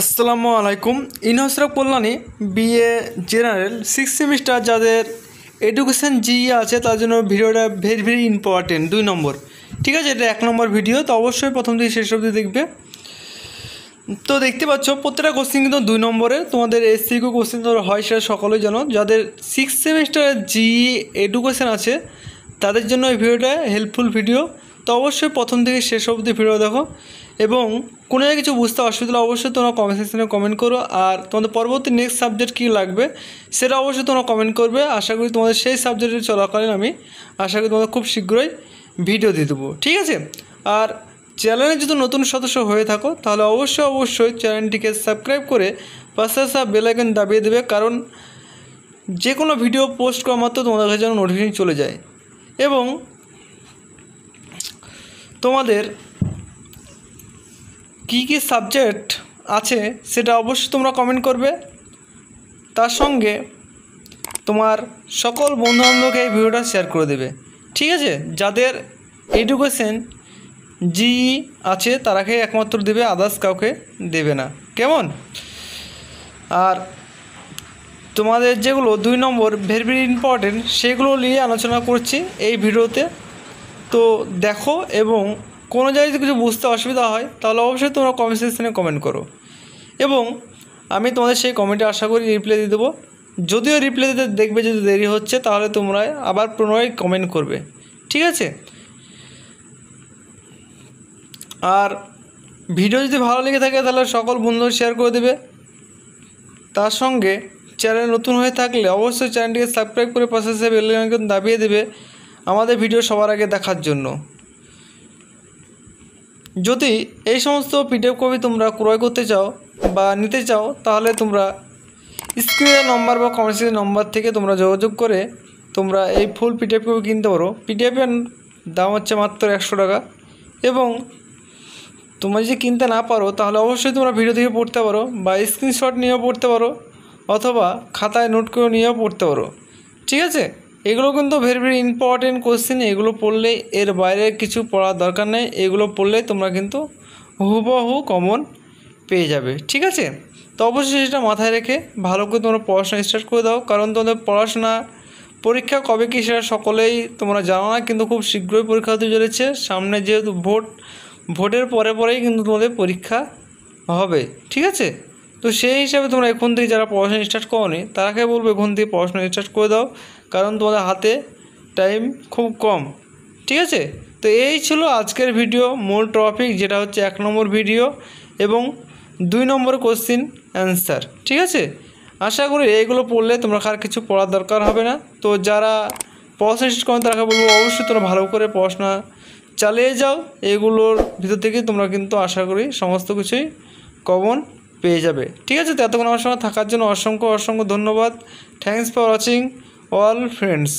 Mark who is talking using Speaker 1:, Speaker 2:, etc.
Speaker 1: আসসালামু আলাইকুম ইনহসরা Kalyani BA general six semester যাদের এডুকেশান জি e আছে তার জন্য ভিডিওটা ভেরি ভেরি ইম্পর্টেন্ট দুই নম্বর ঠিক আছে এটা এক নম্বর ভিডিও তো অবশ্যই প্রথম দিকে শেষ অবধি দেখবে তো দেখতে পাচ্ছ প্রত্যেকটা কোশ্চিন কিন্তু দুই নম্বরে তোমাদের এস এসসিকিউ কোশ্চিন তোমার হয় সেটা সকলেই জানো যাদের সিক্স সেমিস্টারের জি এডুকেশান আছে তাদের জন্য এই ভিডিওটা হেল্পফুল ভিডিও তো অবশ্যই প্রথম থেকে শেষ অবধি ভিডিও দেখো এবং কোনো কিছু বুঝতে অসুবিধা হলে অবশ্যই তোমরা কমেন্ট সেকশনে কমেন্ট করো আর তোমাদের পরবর্তী নেক্সট সাবজেক্ট কী লাগবে সেটা অবশ্যই তোমরা কমেন্ট করবে আশা করি তোমাদের সেই সাবজেক্টে চলাকালীন আমি আশা করি তোমাদের খুব শীঘ্রই ভিডিও দিয়ে দেবো ঠিক আছে আর চ্যানেলে যদি নতুন সদস্য হয়ে থাকো তাহলে অবশ্যই অবশ্যই চ্যানেলটিকে সাবস্ক্রাইব করে পাশে পাশে বেলাইকন দাবিয়ে দেবে কারণ যে কোনো ভিডিও পোস্ট করা মাত্র তোমাদের কাছে যেন নোটিফিকেশন চলে যায় এবং তোমাদের কী কী সাবজেক্ট আছে সেটা অবশ্যই তোমরা কমেন্ট করবে তার সঙ্গে তোমার সকল বন্ধুবান্ধবকে এই ভিডিওটা শেয়ার করে দেবে ঠিক আছে যাদের এডুকেশন জি আছে তারাকে একমাত্র দেবে আদার্স কাউকে দেবে না কেমন আর তোমাদের যেগুলো দুই নম্বর ভেরি ভেরি ইম্পর্টেন্ট সেগুলো নিয়ে আলোচনা করছি এই ভিডিওতে তো দেখো এবং কোনো জায়গায় যদি কিছু বুঝতে অসুবিধা হয় তাহলে অবশ্যই তোমরা কমেন্ট সেকশানে কমেন্ট করো এবং আমি তোমাদের সেই কমেন্টে আশা করি রিপ্লাই দিয়ে দেবো যদিও রিপ্লাই দিতে দেখবে যদি দেরি হচ্ছে তাহলে তোমরা আবার পুনরায় কমেন্ট করবে ঠিক আছে আর ভিডিও যদি ভালো লেগে থাকে তাহলে সকল বন্ধু শেয়ার করে দেবে তার সঙ্গে চ্যানেল নতুন হয়ে থাকলে অবশ্যই চ্যানেলটিকে সাবস্ক্রাইব করে পাশে সে আইকন দাবিয়ে দেবে আমাদের ভিডিও সবার আগে দেখার জন্য যদি এই সমস্ত পিডিএফ কপি তোমরা ক্রয় করতে চাও বা নিতে চাও তাহলে তোমরা স্ক্রিনের নম্বর বা কমার্শিয়াল নম্বর থেকে তোমরা যোগাযোগ করে তোমরা এই ফুল পিডিএফ কপি কিনতে পারো পিডিএফের দাম হচ্ছে মাত্র একশো টাকা এবং তোমরা যদি কিনতে না পারো তাহলে অবশ্যই তোমরা ভিডিও দেখে পড়তে পারো বা স্ক্রিনশট নিয়েও পড়তে পারো অথবা খাতায় নোট করে নিয়েও পড়তে পারো ঠিক আছে এগুলো কিন্তু ভেরি ভেরি ইম্পর্টেন্ট কোশ্চেন এগুলো পড়লে এর বাইরে কিছু পড়ার দরকার নেই এগুলো পড়লে তোমরা কিন্তু হুবহু কমন পেয়ে যাবে ঠিক আছে তো অবশ্যই সেটা মাথায় রেখে ভালো করে তোমরা পড়াশোনা স্টার্ট করে দাও কারণ তোমাদের পড়াশোনা পরীক্ষা কবে কি সেটা সকলেই তোমরা জানো না কিন্তু খুব শীঘ্রই পরীক্ষা হতে চলেছে সামনে যেহেতু ভোট ভোটের পরে পরেই কিন্তু তোমাদের পরীক্ষা হবে ঠিক আছে তো সেই হিসাবে তোমরা এখন থেকে যারা পড়াশোনা স্টার্ট করোনি তারাকে বলবো এখন থেকে পড়াশোনা স্টার্ট করে দাও কারণ তোমাদের হাতে টাইম খুব কম ঠিক আছে তো এই ছিল আজকের ভিডিও মূল টপিক যেটা হচ্ছে এক নম্বর ভিডিও এবং দুই নম্বর কোশ্চিন অ্যান্সার ঠিক আছে আশা করি এইগুলো পড়লে তোমরা আর কিছু পড়ার দরকার হবে না তো যারা পড়াশোনা স্টার্ট করেন তারাকে বলবো অবশ্যই তোমরা ভালো করে পড়াশোনা চালিয়ে যাও এগুলোর ভিতর থেকে তোমরা কিন্তু আশা করি সমস্ত কিছুই কমন পেয়ে যাবে ঠিক আছে তো এতক্ষণ আমার সঙ্গে থাকার জন্য অসংখ্য অসংখ্য ধন্যবাদ thanks for watching all friends